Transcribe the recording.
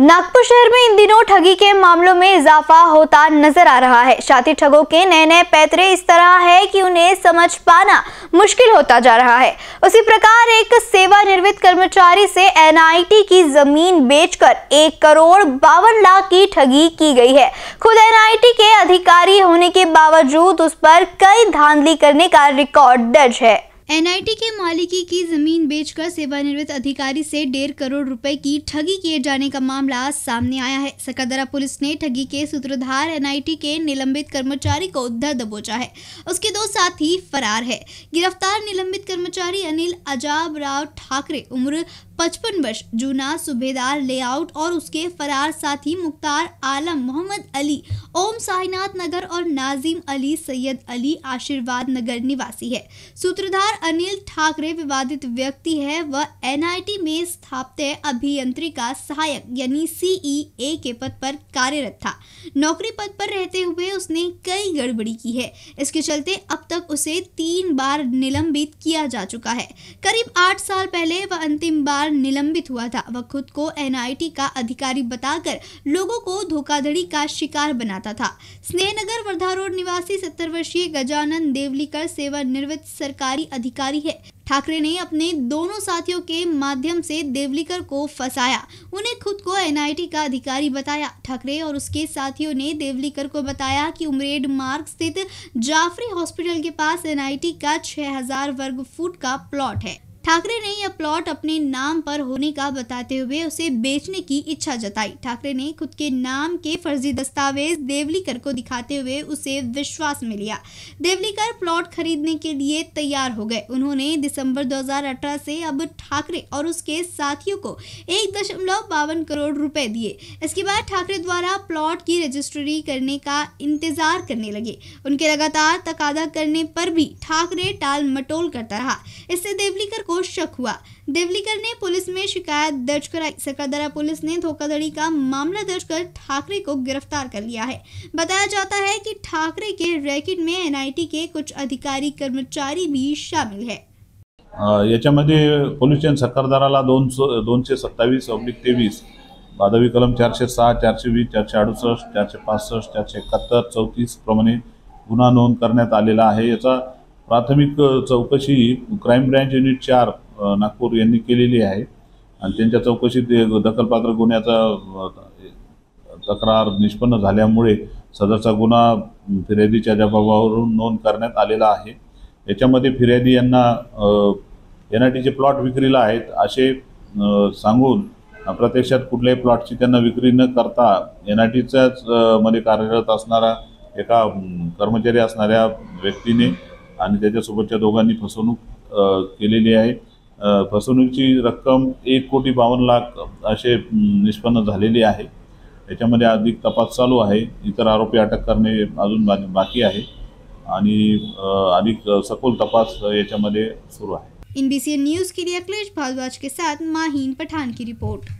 नागपुर शहर में इन दिनों ठगी के मामलों में इजाफा होता नजर आ रहा है शातिर ठगों के नए नए पैतरे इस तरह है कि उन्हें समझ पाना मुश्किल होता जा रहा है उसी प्रकार एक सेवानिवृत्त कर्मचारी से एनआईटी की जमीन बेचकर एक करोड़ बावन लाख की ठगी की गई है खुद एनआईटी के अधिकारी होने के बावजूद उस पर कई धांधली करने का रिकॉर्ड दर्ज है एनआईटी के मालिकी की जमीन बेचकर सेवानिवृत्त अधिकारी से डेढ़ करोड़ रुपए की ठगी किए जाने का मामला सामने आया है सकदरा पुलिस ने ठगी के सूत्रधार एनआईटी के निलंबित कर्मचारी को उद्धर दबोचा है उसके दो साथी फरार है गिरफ्तार निलंबित कर्मचारी अनिल अजाब राव ठाकरे उम्र पचपन वर्ष जूना सुबेदार लेआउट और उसके फरार साथी मुख्तार आलम मोहम्मद अली ओम साहिनाथ नगर और नाजिम अली सैयद अली आशीर्वाद नगर निवासी है सूत्रधार अनिल ठाकरे विवादित व्यक्ति है वह एनआईटी में स्थापित अभियंत्री का सहायक यानी सीईए के पद पर कार्यरत था नौकरी पद पर रहते हुए उसने कई गड़बड़ी की है इसके चलते अब तक उसे तीन बार निलंबित किया जा चुका है करीब आठ साल पहले वह अंतिम बार बार निलंबित हुआ था वह खुद को एन का अधिकारी बताकर लोगों को धोखाधड़ी का शिकार बनाता था स्नेहनगर वर्धा रोड निवासी सत्तर वर्षीय गजानन देवलीकर सेवानिवृत्त सरकारी अधिकारी है ठाकरे ने अपने दोनों साथियों के माध्यम से देवलीकर को फंसाया उन्हें खुद को एनआईटी का अधिकारी बताया ठाकरे और उसके साथियों ने देवलीकर को बताया कि उमरेड मार्ग स्थित जाफरी हॉस्पिटल के पास एनआईटी का 6000 वर्ग फुट का प्लॉट है ठाकरे ने यह प्लॉट अपने नाम पर होने का बताते हुए उसे बेचने की इच्छा जताई ठाकरे ने खुद के नाम के फर्जी दस्तावेज देवलीकर को दिखाते हुए उसे विश्वास में लिया देवलीकर प्लॉट खरीदने के लिए तैयार हो गए उन्होंने दिसंबर 2018 से अब ठाकरे और उसके साथियों को एक दशमलव बावन करोड़ रुपए दिए इसके बाद ठाकरे द्वारा प्लॉट की रजिस्ट्री करने का इंतजार करने लगे उनके लगातार तकादा करने पर भी ठाकरे टाल मटोल करता रहा इससे देवलीकर को शक हुआ देवलीकर ने पुलिस में शिकायत दर्ज कराई सकरदरा पुलिस ने धोखाधड़ी का मामला दर्ज कर ठाकरे को गिरफ्तार कर लिया है बताया जाता है कि ठाकरे के रैकेट में एनआईटी के कुछ अधिकारी कर्मचारी भी शामिल है याच्यामध्ये पोलीस स्टेशन सकरदाराला दोन दोनशे सत्तावीस अब्लिक तेवीस बादवी कलम चारशे सहा चारशे वीस चारशे अड़ुस चारशे पास चारशे एक चौतीस प्रमाण गुन्हा नोंद कर प्राथमिक चौकशी क्राईम ब्रँच युनिट चार नागपूर यांनी केलेली आहे आणि त्यांच्या चौकशीत दखलपात्र गुन्ह्याचा तक्रार निष्पन्न झाल्यामुळे सदरचा गुन्हा फिर्यादीच्या जबाबावरून नोंद करण्यात आलेला आहे याच्यामध्ये फिर्यादी यांना एन आय टीचे प्लॉट विक्रीला आहेत असे सांगून प्रत्यक्षात कुठल्याही प्लॉटची त्यांना विक्री न करता एन आय टीच्याच मध्ये कार्यरत असणारा एका कर्मचारी असणाऱ्या व्यक्तीने आणि त्याच्यासोबतच्या दोघांनी फसवणूक केलेली आहे फसवणुकीची रक्कम एक कोटी बावन्न लाख असे निष्पन्न झालेली आहे त्याच्यामध्ये अधिक तपास चालू आहे इतर आरोपी अटक करणे अजून बाकी आहे आणि अधिक सखोल तपास याच्यामध्ये सुरू आहे एनबीसी न्यूज़ के लिए अखिलेश भारद्वाज के साथ माहीन पठान की रिपोर्ट